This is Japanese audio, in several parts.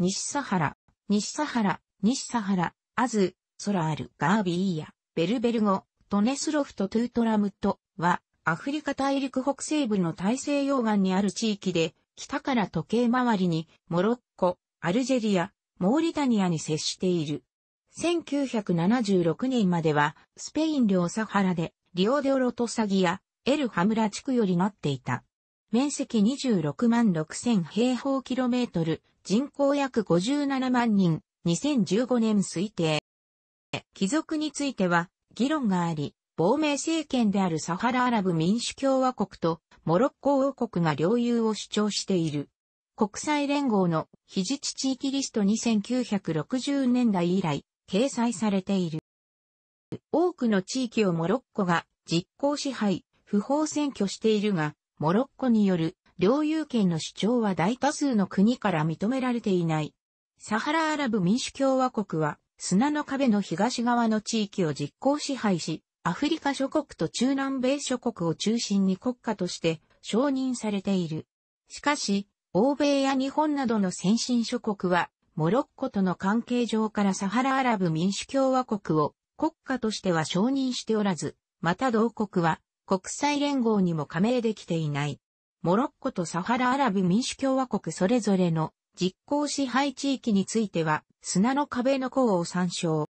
西サハラ、西サハラ、西サハラ、アズ、ソラール、ガービーヤ、ベルベル語、トネスロフトトゥートラムトは、アフリカ大陸北西部の大西洋岸にある地域で、北から時計回りに、モロッコ、アルジェリア、モーリタニアに接している。1976年までは、スペイン領サハラで、リオデオロトサギや、エルハムラ地区よりなっていた。面積26万6000平方キロメートル、人口約57万人、2015年推定。貴族については、議論があり、亡命政権であるサハラアラブ民主共和国とモロッコ王国が領有を主張している。国際連合の非自治地域リスト2 9 6 0年代以来掲載されている。多くの地域をモロッコが実効支配、不法占拠しているが、モロッコによる領有権の主張は大多数の国から認められていない。サハラアラブ民主共和国は砂の壁の東側の地域を実効支配し、アフリカ諸国と中南米諸国を中心に国家として承認されている。しかし、欧米や日本などの先進諸国は、モロッコとの関係上からサハラアラブ民主共和国を国家としては承認しておらず、また同国は国際連合にも加盟できていない。モロッコとサハラアラブ民主共和国それぞれの実効支配地域については砂の壁の項を参照。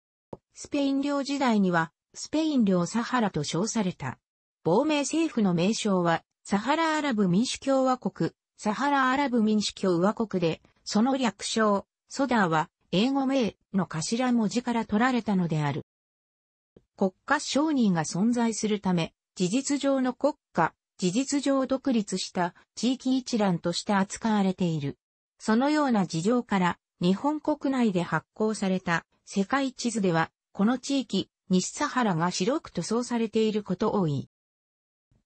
スペイン領時代にはスペイン領サハラと称された。亡命政府の名称はサハラアラブ民主共和国、サハラアラブ民主共和国で、その略称、ソダーは英語名の頭文字から取られたのである。国家承認が存在するため、事実上の国家、事実上独立した地域一覧として扱われている。そのような事情から、日本国内で発行された世界地図では、この地域、西サハラが白く塗装されていること多い。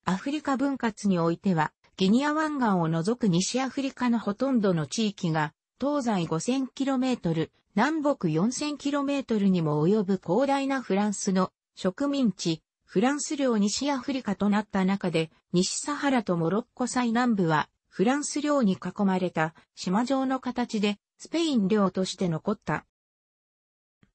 アフリカ分割においては、ギニア湾岸を除く西アフリカのほとんどの地域が、東西 5000km、南北 4000km にも及ぶ広大なフランスの植民地、フランス領西アフリカとなった中で、西サハラとモロッコ最南部は、フランス領に囲まれた島状の形で、スペイン領として残った。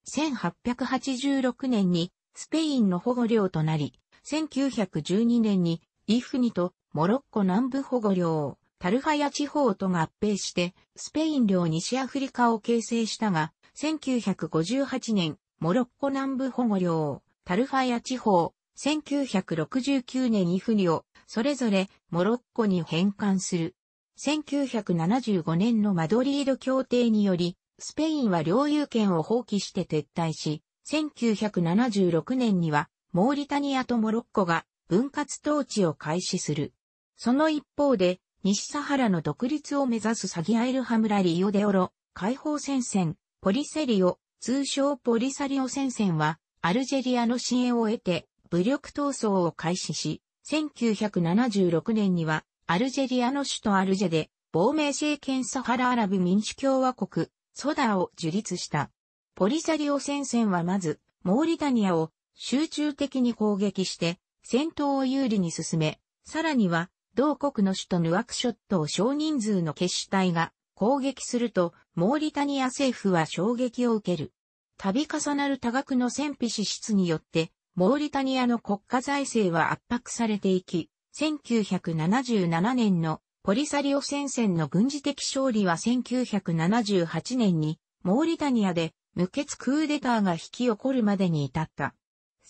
1886年にスペインの保護領となり、1912年にイフニとモロッコ南部保護領、タルファヤ地方と合併して、スペイン領西アフリカを形成したが、1958年、モロッコ南部保護領、タルファヤ地方、1969年に不利をそれぞれモロッコに返還する。1975年のマドリード協定により、スペインは領有権を放棄して撤退し、1976年にはモーリタニアとモロッコが分割統治を開始する。その一方で、西サハラの独立を目指すサギアイルハムラリオデオロ、解放戦線、ポリセリオ、通称ポリサリオ戦線は、アルジェリアの支援を得て、武力闘争を開始し、1976年にはアルジェリアの首都アルジェで亡命政権サハラアラブ民主共和国、ソダを樹立した。ポリサリオ戦線はまず、モーリタニアを集中的に攻撃して、戦闘を有利に進め、さらには、同国の首都ヌアクショットを少人数の決死隊が攻撃すると、モーリタニア政府は衝撃を受ける。度重なる多額の戦費支出によって、モーリタニアの国家財政は圧迫されていき、1977年のポリサリオ戦線の軍事的勝利は1978年にモーリタニアで無血クーデターが引き起こるまでに至った。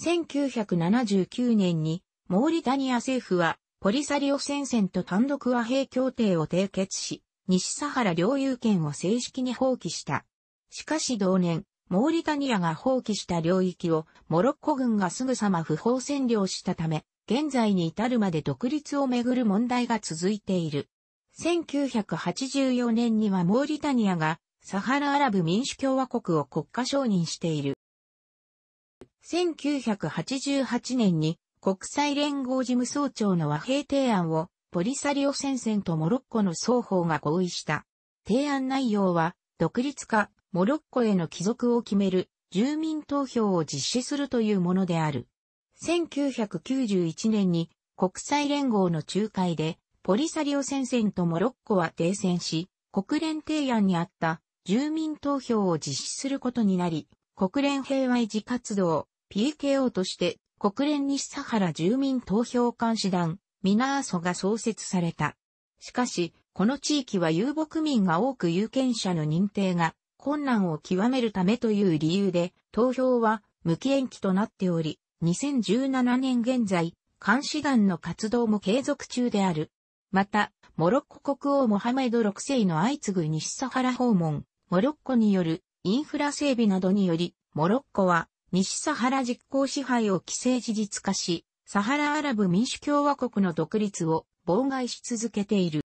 1979年にモーリタニア政府はポリサリオ戦線と単独和平協定を締結し、西サハラ領有権を正式に放棄した。しかし同年、モーリタニアが放棄した領域をモロッコ軍がすぐさま不法占領したため、現在に至るまで独立をめぐる問題が続いている。1984年にはモーリタニアがサハラアラブ民主共和国を国家承認している。1988年に国際連合事務総長の和平提案をポリサリオ戦線とモロッコの双方が合意した。提案内容は独立化、モロッコへの帰属を決める住民投票を実施するというものである。1991年に国際連合の仲介でポリサリオ戦線とモロッコは停戦し、国連提案にあった住民投票を実施することになり、国連平和維持活動 PKO として国連西サハラ住民投票監視団ミナーソが創設された。しかし、この地域は遊牧民が多く有権者の認定が困難を極めるためという理由で、投票は無期延期となっており、2017年現在、監視団の活動も継続中である。また、モロッコ国王モハメド6世の相次ぐ西サハラ訪問、モロッコによるインフラ整備などにより、モロッコは西サハラ実行支配を規制事実化し、サハラアラブ民主共和国の独立を妨害し続けている。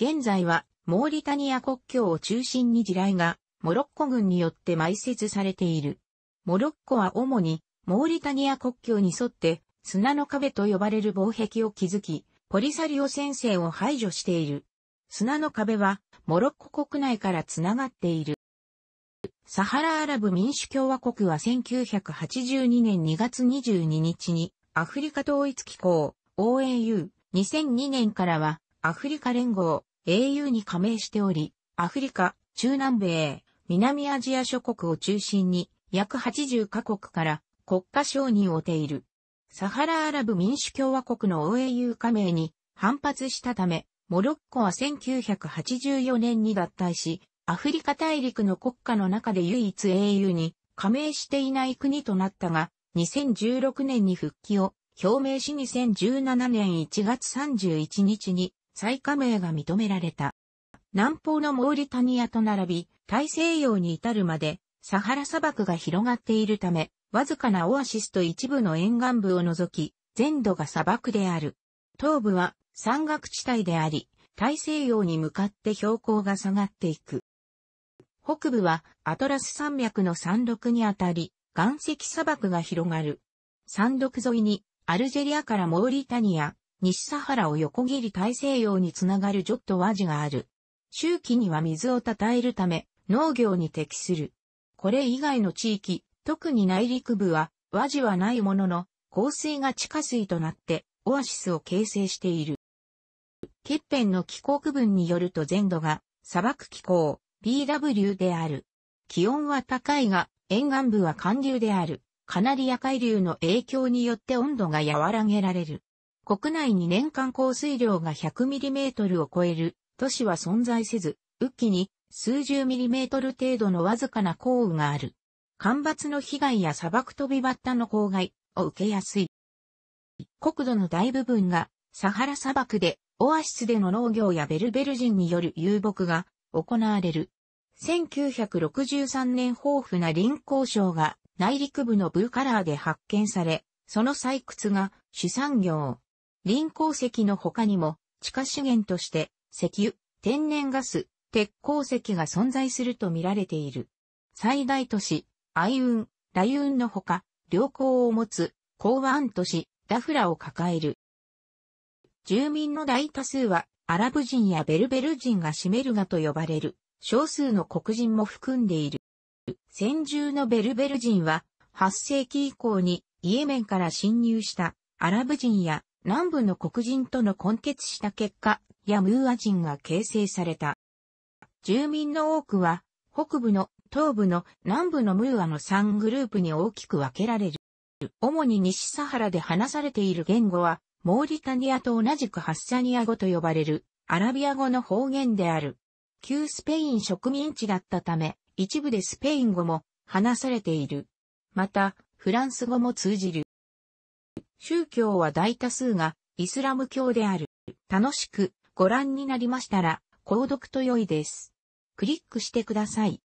現在はモーリタニア国境を中心に地雷が、モロッコ軍によって埋設されている。モロッコは主に、モーリタニア国境に沿って、砂の壁と呼ばれる防壁を築き、ポリサリオ戦線を排除している。砂の壁は、モロッコ国内からつながっている。サハラアラブ民主共和国は1982年2月22日に、アフリカ統一機構、OAU、2002年からは、アフリカ連合、au に加盟しており、アフリカ、中南米、南アジア諸国を中心に約80カ国から国家承認を得ている。サハラアラブ民主共和国の OAU 加盟に反発したため、モロッコは1984年に脱退し、アフリカ大陸の国家の中で唯一 AU に加盟していない国となったが、2016年に復帰を表明し2017年1月31日に再加盟が認められた。南方のモーリタニアと並び、大西洋に至るまで、サハラ砂漠が広がっているため、わずかなオアシスと一部の沿岸部を除き、全土が砂漠である。東部は山岳地帯であり、大西洋に向かって標高が下がっていく。北部はアトラス山脈の山麓にあたり、岩石砂漠が広がる。山麓沿いにアルジェリアからモーリタニア、西サハラを横切り大西洋につながるジョットワジがある。周期には水をたたえるため、農業に適する。これ以外の地域、特に内陸部は、和地はないものの、降水が地下水となって、オアシスを形成している。欠片の気候区分によると全土が、砂漠気候、BW である。気温は高いが、沿岸部は寒流である。カナリア海流の影響によって温度が和らげられる。国内に年間降水量が 100mm を超える都市は存在せず、雨季に数十ミリメートル程度のわずかな降雨がある。干ばつの被害や砂漠飛びバッタの公害を受けやすい。国土の大部分がサハラ砂漠でオアシスでの農業やベルベル人による遊牧が行われる。1963年豊富な林交渉が内陸部のブーカラーで発見され、その採掘が主産業、林鉱石の他にも、地下資源として、石油、天然ガス、鉄鉱石が存在すると見られている。最大都市、アイウン、ラユンのほか、良港を持つ、港湾都市、ダフラを抱える。住民の大多数は、アラブ人やベルベル人が占めるがと呼ばれる、少数の黒人も含んでいる。先住のベルベル人は、8世紀以降にイエメンから侵入したアラブ人や南部の黒人との混血した結果、ヤムーア人が形成された。住民の多くは、北部の、東部の、南部のムーアの3グループに大きく分けられる。主に西サハラで話されている言語は、モーリタニアと同じくハッサニア語と呼ばれる、アラビア語の方言である。旧スペイン植民地だったため、一部でスペイン語も話されている。また、フランス語も通じる。宗教は大多数がイスラム教である。楽しくご覧になりましたら、購読と良いです。クリックしてください。